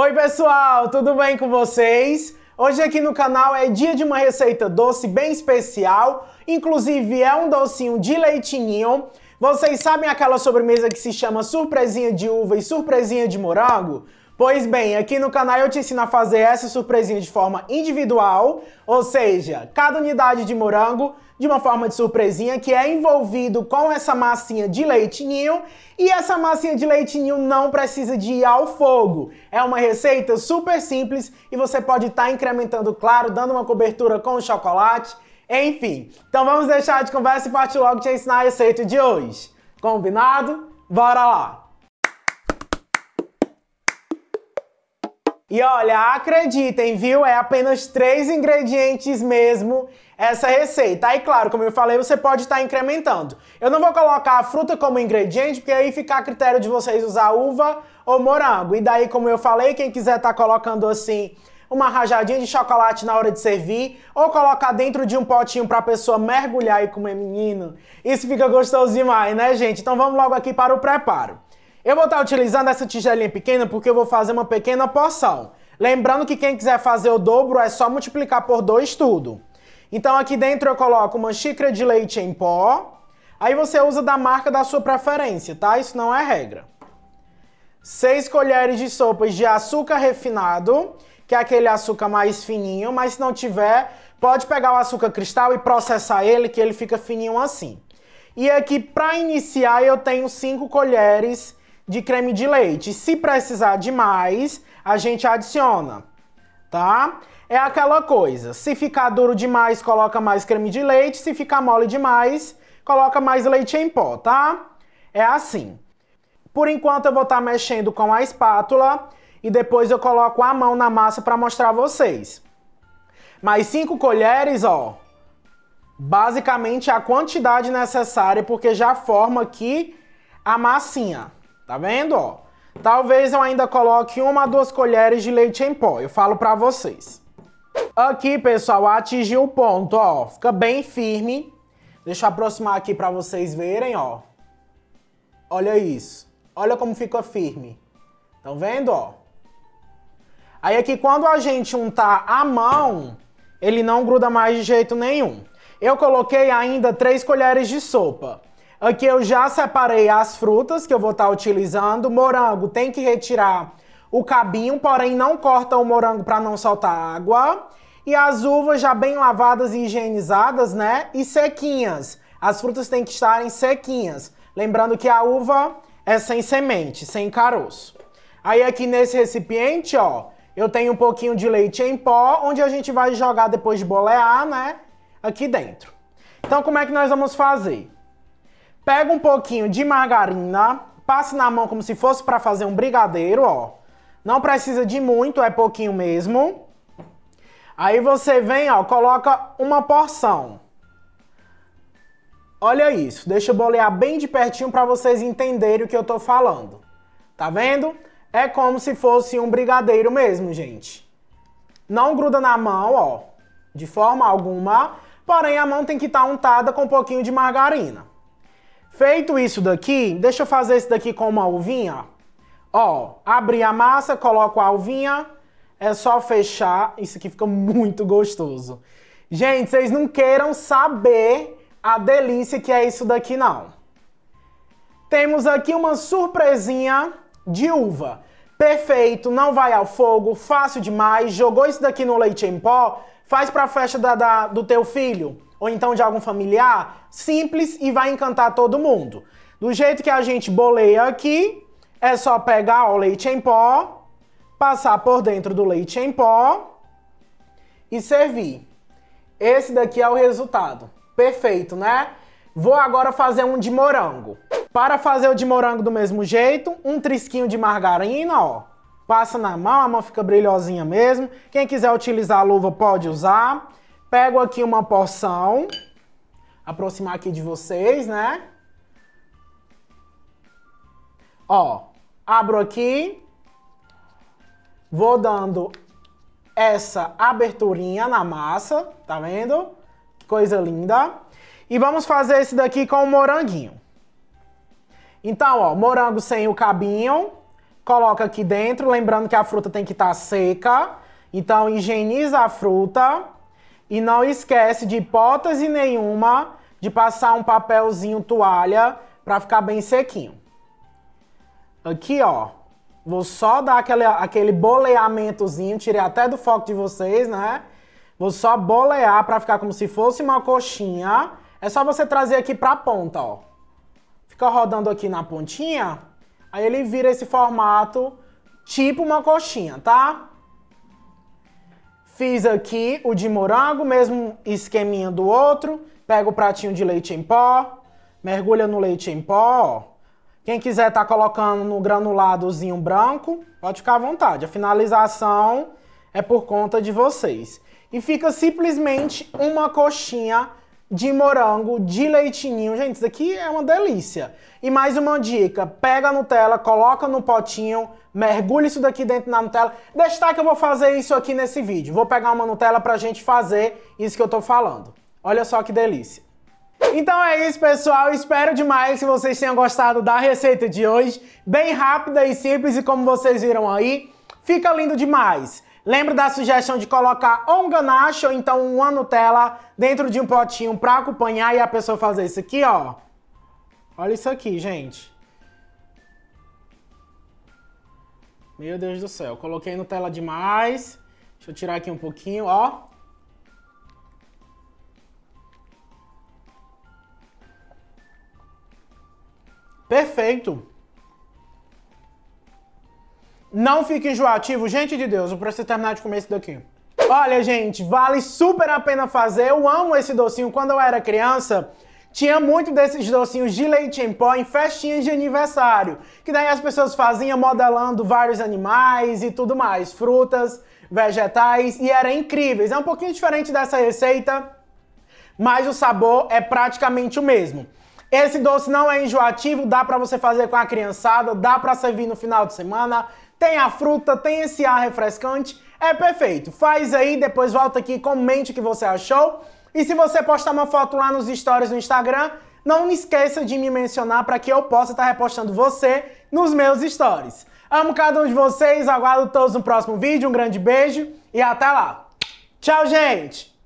Oi pessoal, tudo bem com vocês? Hoje aqui no canal é dia de uma receita doce bem especial, inclusive é um docinho de leitinho. Vocês sabem aquela sobremesa que se chama surpresinha de uva e surpresinha de morango? Pois bem, aqui no canal eu te ensino a fazer essa surpresinha de forma individual, ou seja, cada unidade de morango de uma forma de surpresinha, que é envolvido com essa massinha de leitinho. E essa massinha de leitinho não precisa de ir ao fogo. É uma receita super simples e você pode estar tá incrementando, claro, dando uma cobertura com chocolate. Enfim, então vamos deixar de conversa e parte logo te ensinar a receita de hoje. Combinado? Bora lá! E olha, acreditem, viu? É apenas três ingredientes mesmo essa receita. Aí, claro, como eu falei, você pode estar tá incrementando. Eu não vou colocar a fruta como ingrediente, porque aí fica a critério de vocês usar uva ou morango. E daí, como eu falei, quem quiser estar tá colocando assim uma rajadinha de chocolate na hora de servir, ou colocar dentro de um potinho para a pessoa mergulhar e comer, menino. Isso fica gostoso demais, né, gente? Então vamos logo aqui para o preparo. Eu vou estar utilizando essa tigelinha pequena porque eu vou fazer uma pequena porção. Lembrando que quem quiser fazer o dobro é só multiplicar por dois tudo. Então aqui dentro eu coloco uma xícara de leite em pó. Aí você usa da marca da sua preferência, tá? Isso não é regra. 6 colheres de sopas de açúcar refinado, que é aquele açúcar mais fininho, mas se não tiver, pode pegar o açúcar cristal e processar ele, que ele fica fininho assim. E aqui, para iniciar, eu tenho 5 colheres de creme de leite. Se precisar de mais, a gente adiciona, tá? É aquela coisa, se ficar duro demais, coloca mais creme de leite, se ficar mole demais, coloca mais leite em pó, tá? É assim. Por enquanto eu vou estar tá mexendo com a espátula e depois eu coloco a mão na massa para mostrar a vocês. Mais 5 colheres, ó, basicamente a quantidade necessária, porque já forma aqui a massinha. Tá vendo, ó? Talvez eu ainda coloque uma duas colheres de leite em pó, eu falo pra vocês. Aqui, pessoal, atingiu o ponto, ó. Fica bem firme. Deixa eu aproximar aqui pra vocês verem, ó. Olha isso. Olha como fica firme. Estão vendo, ó? Aí aqui, quando a gente untar a mão, ele não gruda mais de jeito nenhum. Eu coloquei ainda três colheres de sopa. Aqui eu já separei as frutas que eu vou estar tá utilizando. Morango tem que retirar o cabinho, porém não corta o morango para não soltar água. E as uvas já bem lavadas e higienizadas, né? E sequinhas. As frutas têm que estarem sequinhas. Lembrando que a uva é sem semente, sem caroço. Aí aqui nesse recipiente, ó, eu tenho um pouquinho de leite em pó, onde a gente vai jogar depois de bolear, né? Aqui dentro. Então como é que nós vamos fazer? Pega um pouquinho de margarina, passe na mão como se fosse para fazer um brigadeiro, ó. Não precisa de muito, é pouquinho mesmo. Aí você vem, ó, coloca uma porção. Olha isso, deixa eu bolear bem de pertinho para vocês entenderem o que eu tô falando. Tá vendo? É como se fosse um brigadeiro mesmo, gente. Não gruda na mão, ó, de forma alguma, porém a mão tem que estar tá untada com um pouquinho de margarina. Feito isso daqui, deixa eu fazer isso daqui com uma alvinha. Ó, abri a massa, coloco a alvinha, é só fechar. Isso aqui fica muito gostoso. Gente, vocês não queiram saber a delícia que é isso daqui, não. Temos aqui uma surpresinha de uva. Perfeito, não vai ao fogo, fácil demais. Jogou isso daqui no leite em pó, faz pra festa da, da, do teu filho ou então de algum familiar. Simples e vai encantar todo mundo. Do jeito que a gente boleia aqui, é só pegar o leite em pó, passar por dentro do leite em pó e servir. Esse daqui é o resultado. Perfeito, né? Vou agora fazer um de morango. Para fazer o de morango do mesmo jeito, um trisquinho de margarina, ó. Passa na mão, a mão fica brilhosinha mesmo. Quem quiser utilizar a luva pode usar. Pego aqui uma porção. Aproximar aqui de vocês, né? Ó, abro aqui. Vou dando essa aberturinha na massa, tá vendo? Que coisa linda. E vamos fazer esse daqui com o moranguinho. Então, ó, morango sem o cabinho, coloca aqui dentro, lembrando que a fruta tem que estar tá seca. Então, higieniza a fruta e não esquece de hipótese nenhuma de passar um papelzinho toalha para ficar bem sequinho. Aqui, ó, vou só dar aquele, aquele boleamentozinho, tirei até do foco de vocês, né? Vou só bolear para ficar como se fosse uma coxinha. É só você trazer aqui para a ponta, ó fica rodando aqui na pontinha, aí ele vira esse formato tipo uma coxinha, tá? Fiz aqui o de morango, mesmo esqueminha do outro. Pega o pratinho de leite em pó, mergulha no leite em pó. Quem quiser tá colocando no granuladozinho branco, pode ficar à vontade. A finalização é por conta de vocês. E fica simplesmente uma coxinha de morango, de leitinho. Gente, isso daqui é uma delícia. E mais uma dica, pega a Nutella, coloca no potinho, mergulha isso daqui dentro da Nutella. Destaque, eu vou fazer isso aqui nesse vídeo. Vou pegar uma Nutella pra gente fazer isso que eu tô falando. Olha só que delícia. Então é isso, pessoal. Espero demais que vocês tenham gostado da receita de hoje. Bem rápida e simples, e como vocês viram aí, fica lindo demais. Lembra da sugestão de colocar um ganache ou então uma Nutella dentro de um potinho para acompanhar e a pessoa fazer isso aqui, ó. Olha isso aqui, gente. Meu Deus do céu, coloquei Nutella demais. Deixa eu tirar aqui um pouquinho, ó. Perfeito. Não fique enjoativo, gente de Deus, o você terminar de comer esse daqui. Olha, gente, vale super a pena fazer. Eu amo esse docinho. Quando eu era criança, tinha muito desses docinhos de leite em pó em festinhas de aniversário, que daí as pessoas faziam modelando vários animais e tudo mais, frutas, vegetais, e era incrível. É um pouquinho diferente dessa receita, mas o sabor é praticamente o mesmo. Esse doce não é enjoativo, dá para você fazer com a criançada, dá para servir no final de semana, tem a fruta, tem esse ar refrescante. É perfeito. Faz aí, depois volta aqui, comente o que você achou. E se você postar uma foto lá nos stories no Instagram, não esqueça de me mencionar para que eu possa estar tá repostando você nos meus stories. Amo cada um de vocês, aguardo todos no próximo vídeo, um grande beijo e até lá. Tchau, gente!